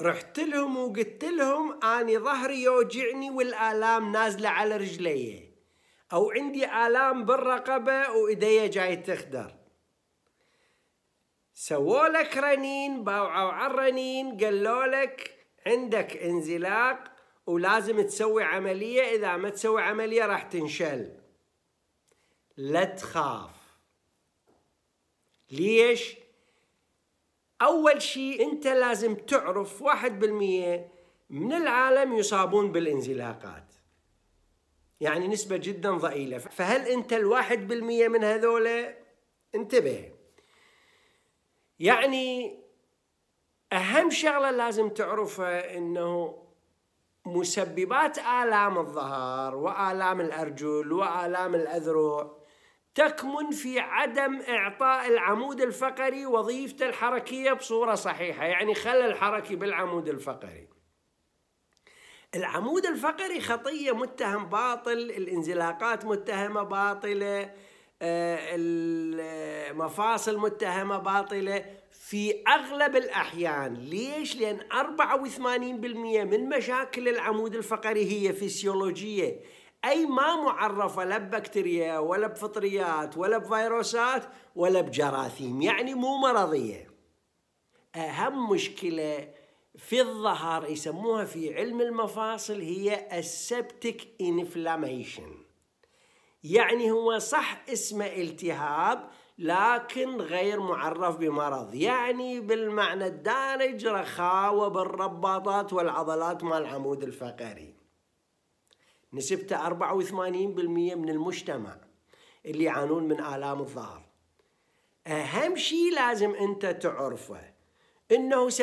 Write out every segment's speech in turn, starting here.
رحت لهم وقلت لهم اني ظهري يوجعني والالام نازله على رجلي او عندي الام بالرقبه وايدي جاي تخدر سووا لك رنين باوعوا على الرنين قالوا لك عندك انزلاق ولازم تسوي عمليه اذا ما تسوي عمليه راح تنشل لا تخاف ليش أول شيء أنت لازم تعرف واحد بالمية من العالم يصابون بالانزلاقات يعني نسبة جدا ضئيلة فهل أنت الواحد بالمية من هذولا انتبه يعني أهم شغلة لازم تعرفها أنه مسببات آلام الظهر وآلام الأرجل وآلام الأذرع تكمن في عدم إعطاء العمود الفقري وظيفته الحركية بصورة صحيحة يعني خلل الحركي بالعمود الفقري العمود الفقري خطية متهم باطل الانزلاقات متهمة باطلة آه، المفاصل متهمة باطلة في أغلب الأحيان ليش؟ لأن 84% من مشاكل العمود الفقري هي فسيولوجية أي ما معرفة لا ببكتيريا ولا بفطريات ولا بفيروسات ولا بجراثيم يعني مو مرضية أهم مشكلة في الظهر يسموها في علم المفاصل هي السبتك انفلاميشن يعني هو صح اسمه التهاب لكن غير معرف بمرض يعني بالمعنى الدارج رخاوة بالرباطات والعضلات مال العمود الفقري نسبته 84% من المجتمع اللي يعانون من آلام الظهر أهم شيء لازم أنت تعرفه أنه 70%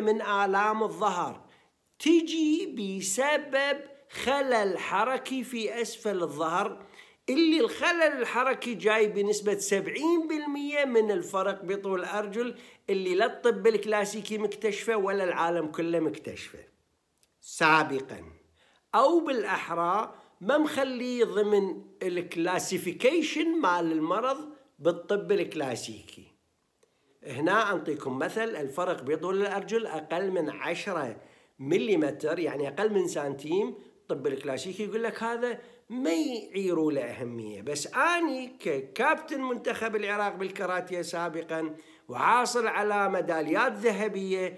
من آلام الظهر تجي بسبب خلل حركي في أسفل الظهر اللي الخلل الحركي جاي بنسبة 70% من الفرق بطول الأرجل اللي لا الطب الكلاسيكي مكتشفه ولا العالم كله مكتشفه سابقاً او بالاحرى ما مخليه ضمن الكلاسيفيكيشن مال المرض بالطب الكلاسيكي هنا أنطيكم مثل الفرق بطول الأرجل أقل من 10 ملم يعني أقل من سنتيم الطب الكلاسيكي يقول لك هذا ما يعيروا له أهمية بس أني ككابتن منتخب العراق بالكاراتيه سابقا وعاصر على ميداليات ذهبية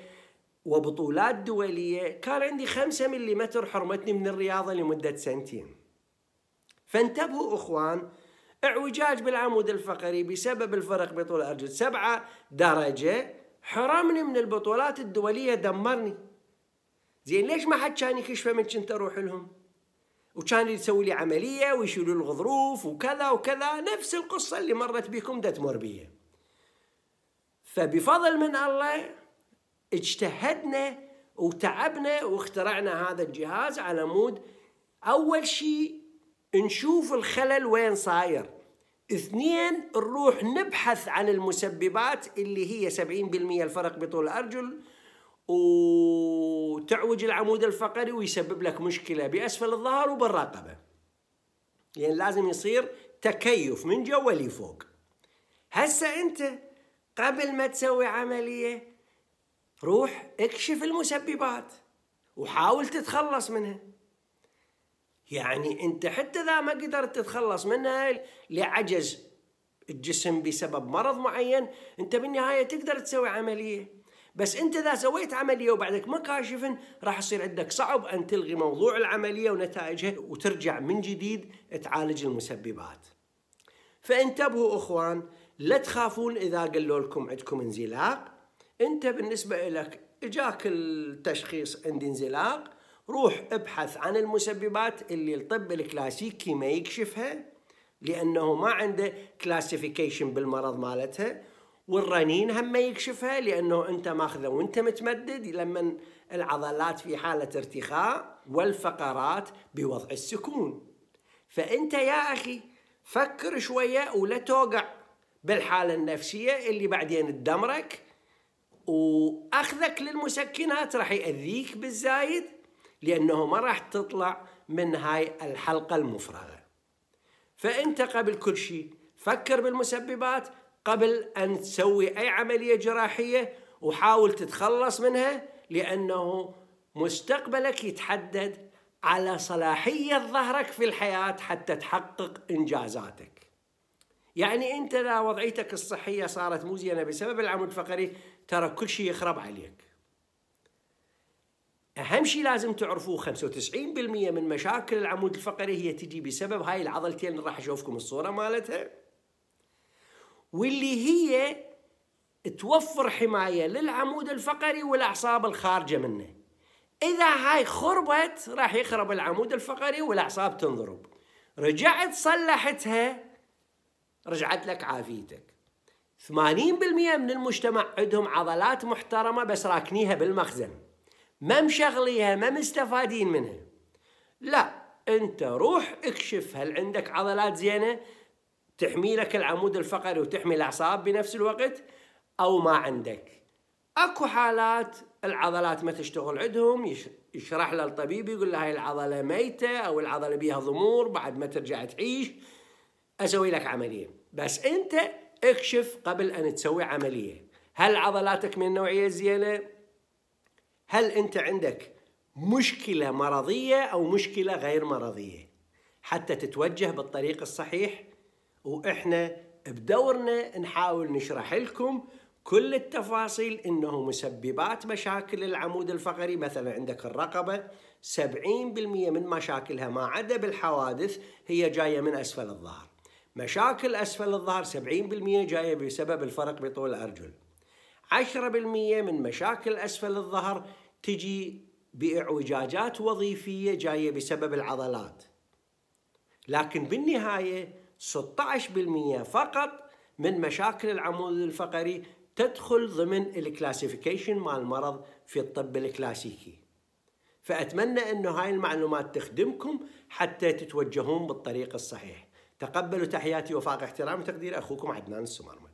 وبطولات دولية كان عندي خمسة مليمتر حرمتني من الرياضة لمدة سنتين فانتبهوا إخوان اعوجاج بالعمود الفقري بسبب الفرق بطول أرجل سبعة درجة حرمني من البطولات الدولية دمرني زين ليش ما حد كان يكشفه من كنت أروح لهم وكان يسوي لي عملية ويشيلوا الغضروف وكذا وكذا نفس القصة اللي مرت بكم ده تمر فبفضل من الله اجتهدنا وتعبنا واخترعنا هذا الجهاز على مود أول شيء نشوف الخلل وين صاير اثنين نروح نبحث عن المسببات اللي هي 70% الفرق بطول الأرجل وتعوج العمود الفقري ويسبب لك مشكلة بأسفل الظهر وبالرقبة يعني لازم يصير تكيف من جوا لفوق هسه أنت قبل ما تسوي عملية روح اكشف المسببات وحاول تتخلص منها يعني انت حتى اذا ما قدرت تتخلص منها لعجز الجسم بسبب مرض معين انت بالنهايه تقدر تسوي عمليه بس انت اذا سويت عمليه وبعدك ما كاشف راح يصير عندك صعب ان تلغي موضوع العمليه ونتائجها وترجع من جديد تعالج المسببات. فانتبهوا اخوان لا تخافون اذا قالوا لكم عندكم انزلاق انت بالنسبه لك اجاك التشخيص عند انزلاق روح ابحث عن المسببات اللي الطب الكلاسيكي ما يكشفها لانه ما عنده كلاسيفيكيشن بالمرض مالتها والرنين هم ما يكشفها لانه انت ماخذه وانت متمدد لما العضلات في حاله ارتخاء والفقرات بوضع السكون فانت يا اخي فكر شويه ولا توقع بالحاله النفسيه اللي بعدين تدمرك واخذك للمسكنات راح ياذيك بالزايد لانه ما راح تطلع من هاي الحلقه المفرغه فانت قبل كل شيء فكر بالمسببات قبل ان تسوي اي عمليه جراحيه وحاول تتخلص منها لانه مستقبلك يتحدد على صلاحيه ظهرك في الحياه حتى تحقق انجازاتك يعني أنت اذا وضعيتك الصحية صارت مو زينه بسبب العمود الفقري ترى كل شيء يخرب عليك أهم شيء لازم تعرفوه 95% من مشاكل العمود الفقري هي تجي بسبب هاي العضلتين اللي راح أشوفكم الصورة مالتها واللي هي توفر حماية للعمود الفقري والأعصاب الخارجة منه إذا هاي خربت راح يخرب العمود الفقري والأعصاب تنضرب رجعت صلحتها رجعت لك عافيتك 80% من المجتمع عندهم عضلات محترمة بس راكنيها بالمخزن ما مشغليها ما مستفادين منها لا انت روح اكشف هل عندك عضلات زينة تحمي لك العمود الفقري وتحمي الأعصاب بنفس الوقت أو ما عندك أكو حالات العضلات ما تشتغل عندهم يشرح للطبيب الطبيب يقول له هاي العضلة ميتة أو العضلة بيها ضمور بعد ما ترجع تعيش اسوي لك عمليه بس انت اكشف قبل ان تسوي عمليه هل عضلاتك من النوعيه زينه هل انت عندك مشكله مرضيه او مشكله غير مرضيه حتى تتوجه بالطريق الصحيح واحنا بدورنا نحاول نشرح لكم كل التفاصيل انه مسببات مشاكل العمود الفقري مثلا عندك الرقبه 70% من مشاكلها ما عدا بالحوادث هي جايه من اسفل الظهر مشاكل أسفل الظهر 70% جاية بسبب الفرق بطول الأرجل 10% من مشاكل أسفل الظهر تجي بإعوجاجات وظيفية جاية بسبب العضلات لكن بالنهاية 16% فقط من مشاكل العمود الفقري تدخل ضمن الكلاسيفيكيشن مع المرض في الطب الكلاسيكي فأتمنى أنه هاي المعلومات تخدمكم حتى تتوجهون بالطريق الصحيح تقبلوا تحياتي وفاق احترامي وتقدير أخوكم عدنان السمرمي